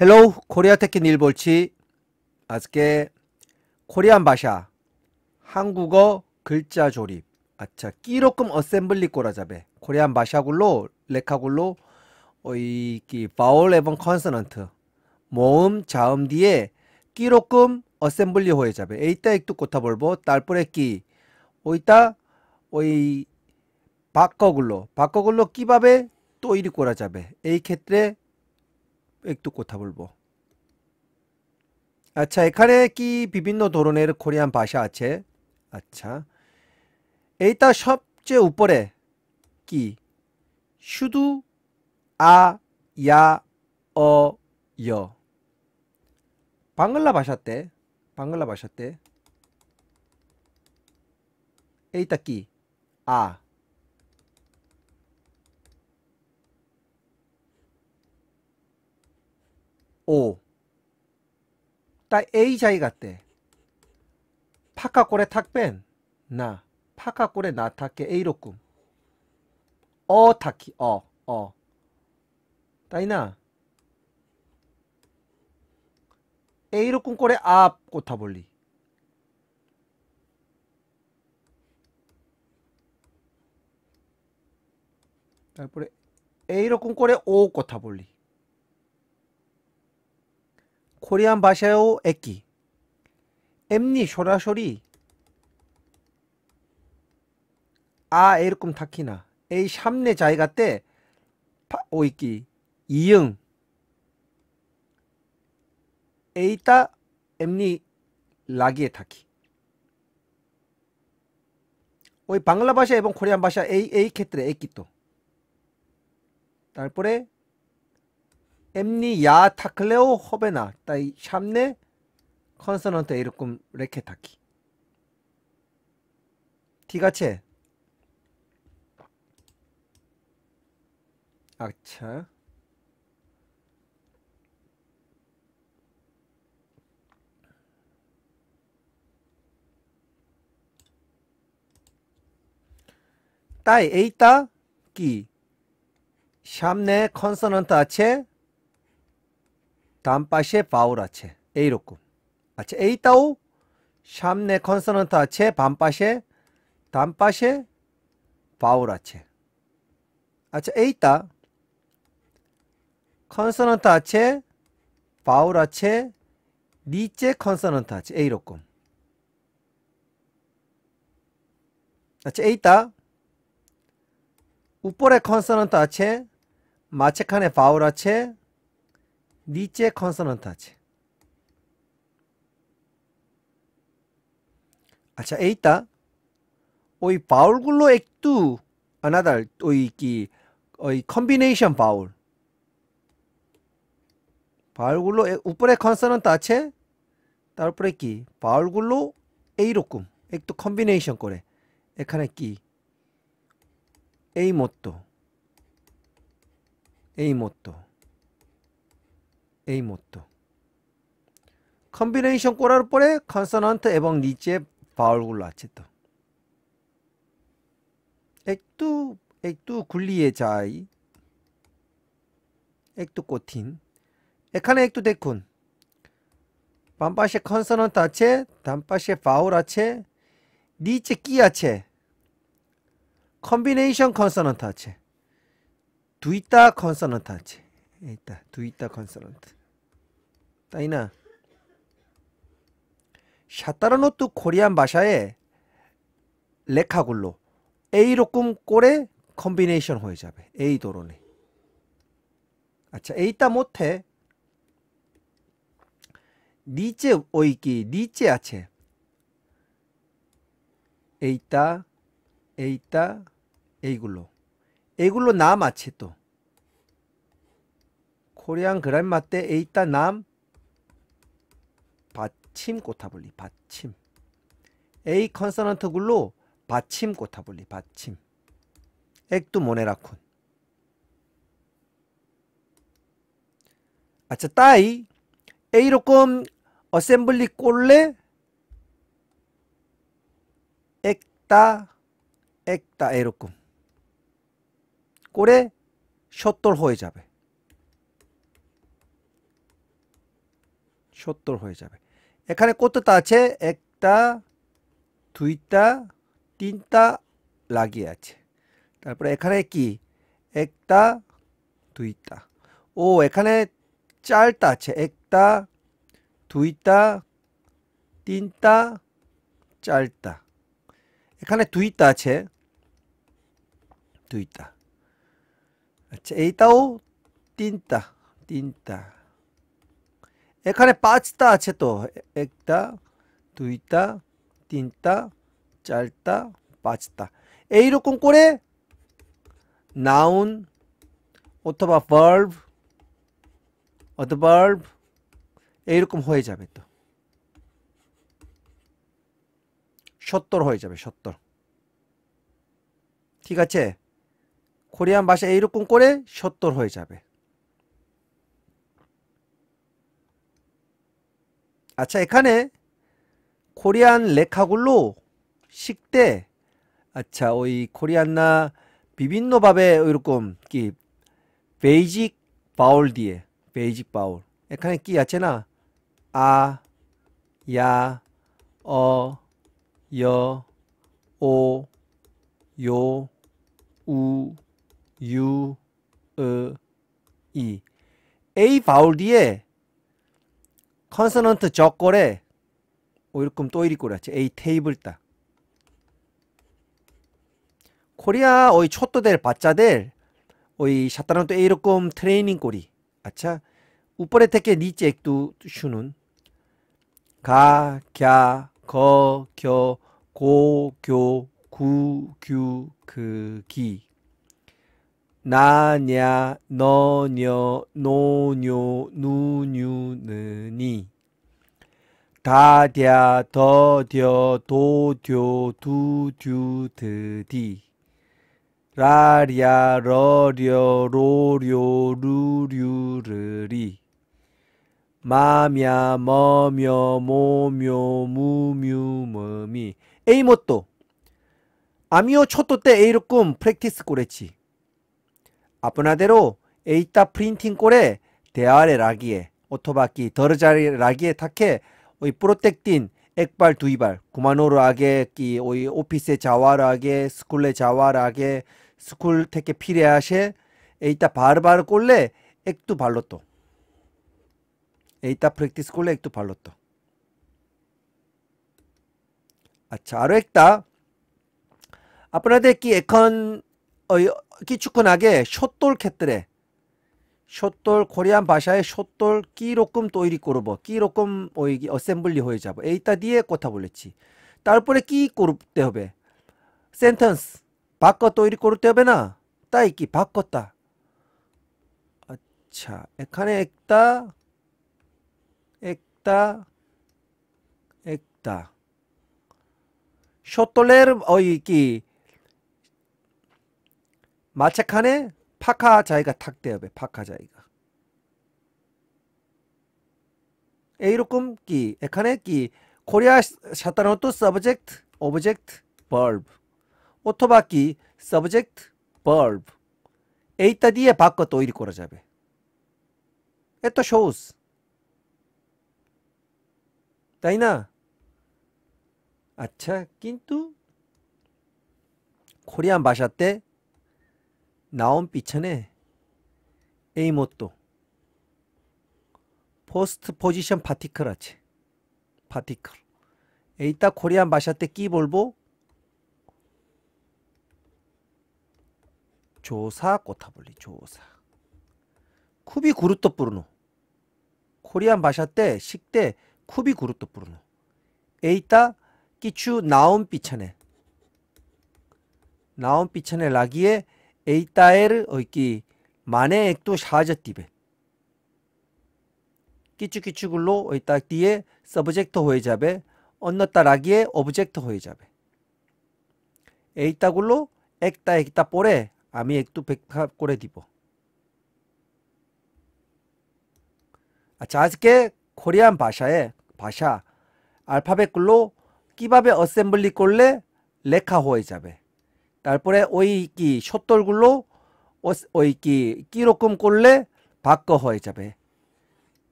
헬로 코리아테킨 일볼치 아스케 코리안 바샤 한국어 글자 조립 아차 끼로끔 어셈블리 꼬라잡에 코리안 바샤굴로 레카굴로 어이기 바울 에번 컨서넌트 모음 자음 뒤에 끼로끔 어셈블리 호에잡에 에이따 액두 꼬타볼보 딸뿌레끼 오이따 오이 바꿔굴로 바꿔굴로 끼밥에 또 이리 꼬라잡에 에이켓레 백두코타불보 아차 에카레끼 비빈노 도로네르 코리안 바샤 아체 아차 에이타 샵제 우퍼레 끼 슈두 아 야 어여 방글라 바샤 때 방글라 바샤 때 에이타 끼아 おたA 자이 같대 파카 꼬레 탁 뺀. 나 파카 꼬레 나 탁게 A로 꿈어 탁키 어어 따이나 A로 꿈 꼬레 앞꽃타볼리 ত া레 প র ে এইরকম করে 코리안 바샤요액끼 엠니 쇼라쇼리 아 에르쿰 타키나 에이 샴네 자이가 때 오이끼 이응 에이따 엠니 라기에 타키 오이 방글라 바샤 에본 코리안 바샤 에이 에이 য ়া ন 끼또 ষ 뿌레 엠니 야 타클레오 호베나 따이 샴네 컨서넌트 에이르꿈 레케타키 티가체 아차 따이 에이타 기 샴네 컨서넌트 아체 단음 빠시에 바울 아체 에이로꿈 아체 에이따오 샴네 컨서넌트 아체 반빠시에 다음 시에 바울 아체 아체 에이따 컨서넌트 아체 바울 아체 니체 컨서넌트 아체 에이로꿈 아체 에이따 우포레 컨서넌트 아체 마체칸의 바울 아체 니째 컨서넌트하지 아차 에이따 오이 바울굴로 액두 아나달 오이 기 오이 컨비네이션 바울. 바울굴로 우프레 컨서넌트 아체 따르프레끼 바울굴로 에이로꿈 액두 컨비네이션 꼬레 에카네끼 에이모토 에이모토 에이모토 컨비네이션 꼬라로 뻔해 컨서넌트 에방 니치의 바울굴라체토 액두 액두 굴리의 자이 액두 꼬틴 에카네 액두 데쿤 반빠시 컨서넌트 아체 단빠시 바울 아체 니체 끼 아체 컨비네이션 컨서넌트 아체 두이따 컨서넌트 아체 에 예, 있다. 두 있다 컨소넌트. 따이나. 샤타라노트 코리안 바샤에 레카굴로 A로 꿈 꼬레 컨비네이션 호이잡에 A 도로네. 아차 A 따 못해. 니째 오이기 니째 아체. A 따 A 따 A 굴로 A 굴로 나 마체 또. 코리안 그란마때 에이따 남 받침 꼬타블리 받침 A 컨서넌트 굴로 받침 꼬타블리 받침 액두 모네라쿤 아차 따이 에이로꼼 어셈블리 꼴레 액다 액다 A로 꼼 꼴에 숏돌 호에 잡에 সত্তর হয়ে যাবে এখানে কতটা আছে একটা দুইটা তিনটা লাগিয়ে আছে তারপরে এখানে কি একটা দুইটা ও এখানে চারটা আছে একটা দুইটা তিনটা চারটা এখানে দুইটা আছে দুইটা আচ্ছা এইটাও তিনটা তিনটা এখানে পাঁচটা আছে তো একটা দুইটা তিনটা চারটা পাঁচটা এই রকম করে নাউন অথবা বার্ব অথবা এই এইরকম হয়ে যাবে তো সত্তর হয়ে যাবে সত্তর ঠিক আছে খরিয়াম ভাষা এইরকম করে সত্তর হয়ে যাবে আচ্ছা এখানে কোরিয়ান লেখাগুলো শিখতে আচ্ছা ওই কোরিয়ান না বিভিন্নভাবে ওইরকম কি বেইজিক বাউল দিয়ে বেইজিক বাউল এখানে কি আছে না আ ইয়া অ য় ও 요우 유 으이 এই 바울 뒤에 컨서넌트 저꼴에 오일꿈 또이리꼬라 에이 테이블따 코리아 오이 초토델 바짜델 오이 샷다란또 에이로꿈 트레이닝 꼬리 아차 우퍼레 테케 니치 액두 슈는 가, 갸, 거, 겨, 고, 교, 구, 규, 그, 기 나냐 너녀 노뇨 누뉴느니 다랴 더뎌 도뎌 두듀 드디 라랴 러려 로려 루류르리 마며 미 머며 모묘 무뮤 머미 에이모또 아미오 초토 때 에이로꿈 프랙티스 꼬레치 아프나데로 에이타 프린팅 꼴에 대아레 라기에 오토바키 더르자리 라기에 타케 오이 프로텍틴 액발 두이발 구마노르 아게 끼 오이 오피세 자와르 아게 스쿨레 자와르 아게 스쿨 테케 피레아셰 에이타 바르바르 꼴레 액두 발로또 에이타 프랙티스 꼴레 액두 발로또 아차 아로 액다 아프나데 끼 에컨 기축헌하게 어, 숏돌 캣들에 숏돌 코리안 바샤의 숏돌 끼로끔 또이리 꼬르보 끼로끔 오이기 어셈블리 호이자보 에이따 디에 꼬타볼레치 딸뿌레 끼 꼬르때 허베 센턴스 바꿔 또이리 꼬르때 허베나 따이끼 바꿨다 아차 에칸에 액다 액다 액다 숏돌레름 어이기 마체칸에 파카 자이가 탁대업에 파카 자이가 A로 꿈기 에칸에 끼 코리아 샤타노토 서브젝트 오브젝트 버브 오토바키 서브젝트 버브 에이타 디에 바꿔 또 이리 꼬라잡에 에또 쇼우스 다이나 아차 낀뚜 코리안 바샤 때 나온 비천에 에이모또 포스트 포지션 파티클라치 파티클 에이따 코리안 마샤테 끼볼보 조사 꼬타볼리 조사 쿠비 구루토 뿌르노 코리안 마샤테 식대 쿠비 구루토 뿌르노 에이따 끼추 나온 비천에 나온 비천에 라기에 에이따에르 어이끼 만에액도 샤저띠베 끼쭈끼쭈글로 어이따띠에 서브젝터 호에잡에 언너따라기에 오브젝터 호에잡에 에이따굴로 액다 액다 뽀레 아미 액두 백합 꼬레 디보 아, 자스케 코리안 바샤에 바샤 알파벳 글로 끼밥의 어셈블리 꼴레 레카호에 잡에 딸뿔에 오이끼 숏돌굴로 오이끼 끼로끔 꼴레 바꿔 허이잡에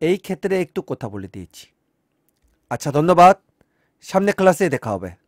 에이캐트레 액두 꼬타 볼리 데이치 아차 돈너밭 샴네 클라스에 데카오베